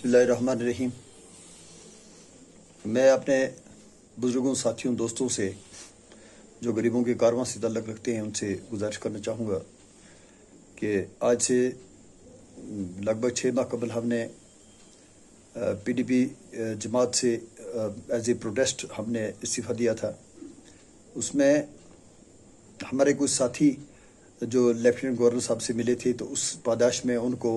बसमीम मैं अपने बुज़ुर्गों साथियों दोस्तों से जो गरीबों के कारवां से तल्लक रखते हैं उनसे गुजारिश करना चाहूँगा कि आज से लगभग छः माह कबल हमने पी डी पी जमात से एज ए प्रोटेस्ट हमने इस्तीफ़ा दिया था उसमें हमारे कुछ साथी जो लेफ्टिनेंट गवर्नर साहब से मिले थे तो उस पादाश में उनको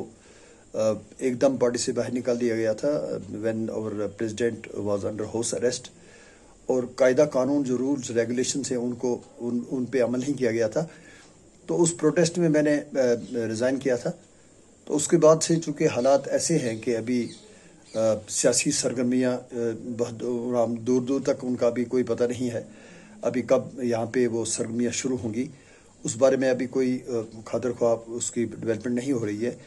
एकदम पार्टी से बाहर निकाल दिया गया था when our president was under house arrest और कायदा कानून जो रूल्स रेगुलेशन है उनको उन उन पे अमल नहीं किया गया था तो उस प्रोटेस्ट में मैंने रिज़ाइन किया था तो उसके बाद से चूँकि हालात ऐसे हैं कि अभी सियासी सरगर्मियाँ बहुत दूर दूर तक उनका भी कोई पता नहीं है अभी कब यहाँ पे वो सरगर्मियाँ शुरू होंगी उस बारे में अभी कोई खातर ख्वाब उसकी डेवलपमेंट नहीं हो रही है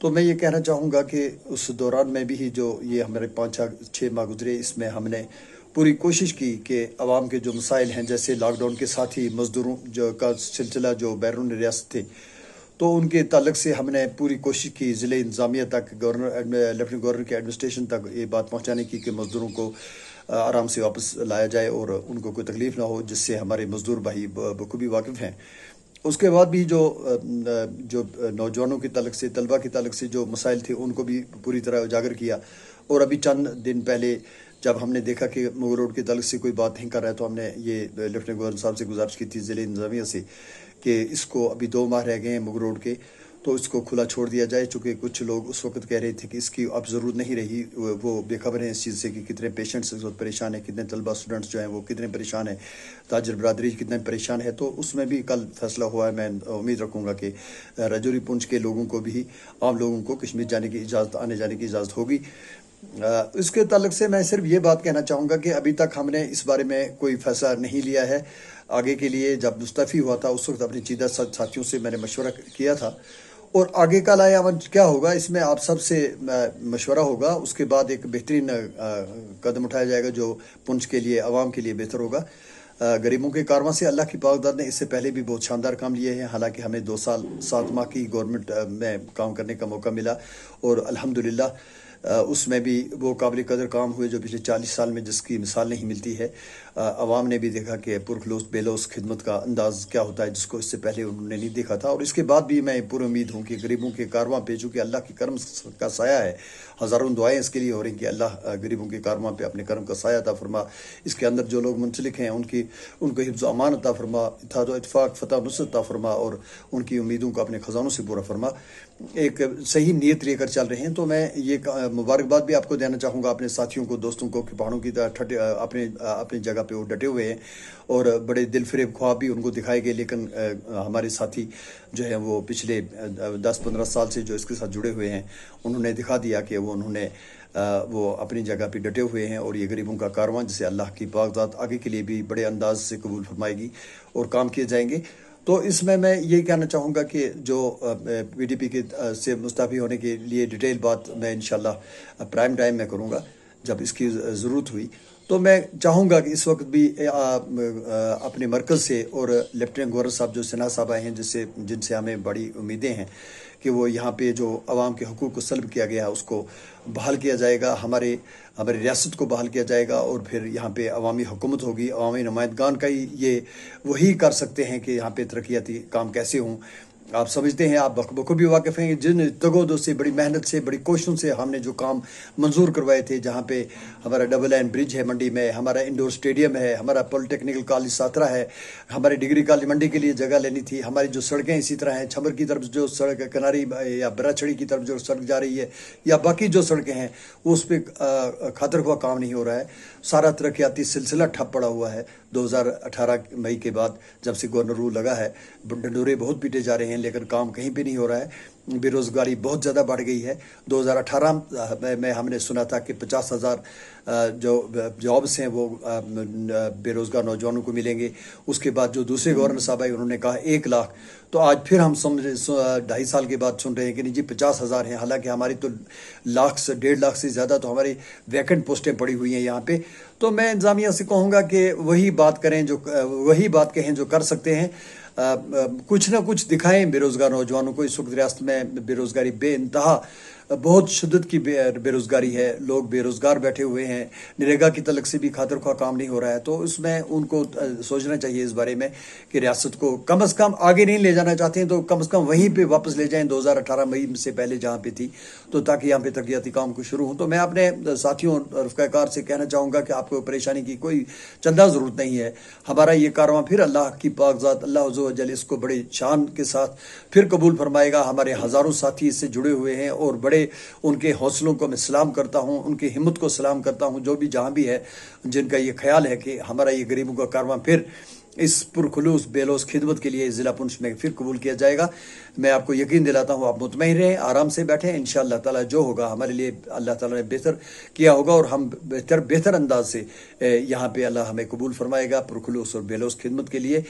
तो मैं ये कहना चाहूँगा कि उस दौरान में भी जो ये हमारे पाँच छः माह गुजरे इसमें हमने पूरी कोशिश की कि आवाम के जो मसाइल हैं जैसे लॉकडाउन के साथ ही मजदूरों जो का सिलसिला जो बैरून रियासत थे तो उनके तलक से हमने पूरी कोशिश की ज़िले इंतज़ामिया तक गवर्नर लेफ्टिनेंट गवर्नर के एडमिनिस्ट्रेशन तक ये बात पहुँचाने की कि मज़दूरों को आराम से वापस लाया जाए और उनको कोई तकलीफ़ ना हो जिससे हमारे मज़दूर भाई बखूबी वाकिफ़ हैं उसके बाद भी जो जो नौजवानों के तलक से तलबा के तलक से जो मसाइल थे उनको भी पूरी तरह उजागर किया और अभी चंद दिन पहले जब हमने देखा कि मुगल रोड के तलक से कोई बात नहीं कर रहा है तो हमने ये लेफ्टिनेंट गवर्नर साहब से गुजारिश की थी ज़िले इंतजामिया से कि इसको अभी दो माह रह गए हैं मुगल रोड के तो इसको खुला छोड़ दिया जाए चूँकि कुछ लोग उस वक्त कह रहे थे कि इसकी अब ज़रूरत नहीं रही वो बेखबर हैं इस चीज़ से कि कितने पेशेंट्स इस वक्त परेशान हैं कितने तलबा स्टूडेंट्स जो हैं वो कितने परेशान हैं ताजर बरदरी कितने परेशान है तो उसमें भी कल फैसला हुआ है मैं उम्मीद रखूँगा कि रजौरी पुंछ के लोगों को भी आम लोगों को कश्मीर जाने की इजाज़त आने जाने की इजाज़त होगी इसके तलक से मैं सिर्फ ये बात कहना चाहूँगा कि अभी तक हमने इस बारे में कोई फैसला नहीं लिया है आगे के लिए जब मुस्तफ़ी हुआ था उस वक्त अपने चीदा साथियों से मैंने मशवरा किया था और आगे का लायावन अमल क्या होगा इसमें आप सब से मशवरा होगा उसके बाद एक बेहतरीन कदम उठाया जाएगा जो पुंछ के लिए आवाम के लिए बेहतर होगा गरीबों के कारवा से अल्लाह की पाकदार ने इससे पहले भी बहुत शानदार काम लिए हैं हालांकि हमें दो साल सात माह की गवर्नमेंट में काम करने का मौका मिला और अल्हम्दुलिल्लाह उसमें भी वो काबिल कदर काम हुए जो पिछले चालीस साल में जिसकी मिसाल नहीं मिलती है आवाम ने भी देखा कि पुरखलोस बेलोस खिदमत का अंदाज क्या होता है जिसको इससे पहले उन्होंने नहीं देखा था और इसके बाद भी मैं पूरी उम्मीद हूँ कि गरीबों के कारवा पे जो कि अल्लाह के कर्म का साया है हज़ारों दुआएं इसके लिए हो रही कि अल्लाह गरीबों के कारवा पे अपने कर्म का साया था फरमा इसके अंदर जो लोग मुंसलिक हैं उनकी उनको हिफ्ज़ अमान अता फरमा तो इतफाक़ फतः नुसरत फरमा और उनकी उम्मीदों को अपने ख़जानों से पूरा फरमा एक सही नीयत लेकर चल रहे हैं तो मैं ये मुबारकबाद भी आपको देना चाहूँगा अपने साथियों को दोस्तों को कि पहाड़ों की तरह अपने अपनी जगह जगह पे वो डटे हुए हैं और बड़े दिल फरेब ख्वाब भी उनको दिखाए गए लेकिन हमारे साथी जो है वो पिछले दस पंद्रह साल से जो इसके साथ जुड़े हुए हैं उन्होंने दिखा दिया कि वो उन्होंने वो अपनी जगह पे डटे हुए हैं और ये गरीबों का कारवां जिसे अल्लाह की बागजात आगे के लिए भी बड़े अंदाज से कबूल फरमाएगी और काम किए जाएंगे तो इसमें मैं ये कहना चाहूँगा कि जो पीडीपी के से मुस्ताफ़ी होने के लिए डिटेल बात मैं इन प्राइम टाइम में करूँगा जब इसकी ज़रूरत हुई तो मैं चाहूँगा कि इस वक्त भी आ, आ, अपने मरकज़ से और लेफ्टिनेंट गवर्नर साहब जो सिन्हा साहब आए हैं जिससे जिनसे हमें बड़ी उम्मीदें हैं कि वो यहाँ पे जो आवाम के हकूक़ को सलब किया गया है उसको बहाल किया जाएगा हमारे हमारे रियासत को बहाल किया जाएगा और फिर यहाँ पे अवामी हुकूमत होगी अवामी नुमाइंदगान का ही ये वही कर सकते हैं कि यहाँ पे तरक्याती काम कैसे हों आप समझते हैं आप बखबखो भी वाकिफ़ हैं जिन तगोदो से बड़ी मेहनत से बड़ी कोशिशों से हमने जो काम मंजूर करवाए थे जहाँ पे हमारा डबल लाइन ब्रिज है मंडी में हमारा इंडोर स्टेडियम है हमारा पॉलिटेक्निकल कॉलेज सातरा है हमारे डिग्री कॉलेज मंडी के लिए जगह लेनी थी हमारी जो सड़कें इसी तरह हैं छबर की तरफ जो सड़क किनारी या बराछड़ी की तरफ जो सड़क जा रही है या बाकी जो सड़कें हैं उस पर खातर हुआ काम नहीं हो रहा है सारा तरक्याती सिलसिला ठप पड़ा हुआ है दो मई के बाद जब से गवर्नर रूल लगा है डंडोरे बहुत पीटे जा रहे हैं लेकिन काम कहीं भी नहीं हो रहा है बेरोज़गारी बहुत ज़्यादा बढ़ गई है 2018 में, में हमने सुना था कि पचास हज़ार जो जॉब्स हैं वो बेरोज़गार नौजवानों को मिलेंगे उसके बाद जो दूसरे हम्म। गवर्नर साहब आए उन्होंने कहा एक लाख तो आज फिर हम समझ ढाई साल के बाद सुन रहे हैं कि नहीं जी पचास हज़ार हैं हालांकि हमारी तो लाख से डेढ़ लाख से ज़्यादा तो हमारी वैकेंट पोस्टें पड़ी हुई हैं यहाँ पे तो मैं इंतज़ामिया से कहूँगा कि वही बात करें जो वही बात कहें जो कर सकते हैं आ, आ, कुछ ना कुछ दिखाएं बेरोज़गार नौजवानों को इस वक्त रियासत में बेरोज़गारी बेानतहा बहुत शदत की बे, बेरोज़गारी है लोग बेरोज़गार बैठे हुए हैं नरेगा की तलक से भी खातर खा काम नहीं हो रहा है तो उसमें उनको सोचना चाहिए इस बारे में कि रियासत को कम अज़ कम आगे नहीं ले जाना चाहते हैं तो कम अज़ कम वहीं पर वापस ले जाएँ दो हज़ार अठारह मई से पहले जहाँ पर थी तो ताकि यहाँ पर तरक्याती काम को शुरू हो तो मैं अपने साथियों रफ्कार से कहना चाहूँगा कि आपको परेशानी की कोई चंदा ज़रूरत नहीं है हमारा ये कारवा फिर अल्लाह की कागजात अल्लाह जल इसको बड़े शान के साथ फिर कबूल फरमाएगा हमारे हज़ारों साथी इससे जुड़े हुए हैं और बड़े गए उनके हौसलों को मैं सलाम करता हूँ उनकी हिम्मत को सलाम करता हूँ जो भी जहाँ भी है जिनका ये ख्याल है कि हमारा ये गरीबों का कारवा फिर इस पुरखलूस बेलोस खिदमत के लिए ज़िला पुंछ में फिर कबूल किया जाएगा मैं आपको यकीन दिलाता हूँ आप मुतमिन रहें आराम से बैठें इन ताला जो होगा हमारे लिए अल्लाह ताला ने बेहतर किया होगा और हम बेहतर बेहतर अंदाज से यहाँ पे अल्लाह हमें कबूल फरमाएगा पुरखलूस और बेलोस खिदमत के लिए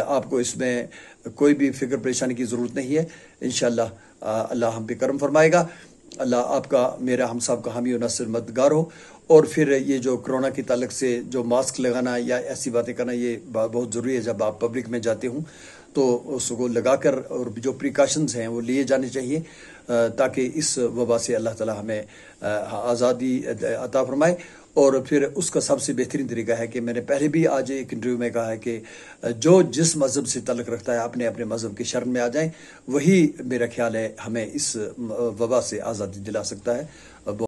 आपको इसमें कोई भी फिक्र परेशानी की ज़रूरत नहीं है इन अल्लाह हम पे करम फरमाएगा अल्लाह आपका मेरा हम सब का हामी और नसर मददगार हो और फिर ये जो कोरोना के तलक से जो मास्क लगाना या ऐसी बातें करना ये बहुत ज़रूरी है जब आप पब्लिक में जाते हूँ तो उसको लगाकर और जो प्रिकॉशंस हैं वो लिए जाने चाहिए ताकि इस वबा से अल्लाह ताला हमें आज़ादी अता फरमाए और फिर उसका सबसे बेहतरीन तरीका है कि मैंने पहले भी आज एक इंटरव्यू में कहा है कि जो जिस मज़हब से तलक रखता है अपने अपने मज़हब की शर्म में आ जाएं वही मेरा ख्याल है हमें इस वबा से आज़ादी दिला सकता है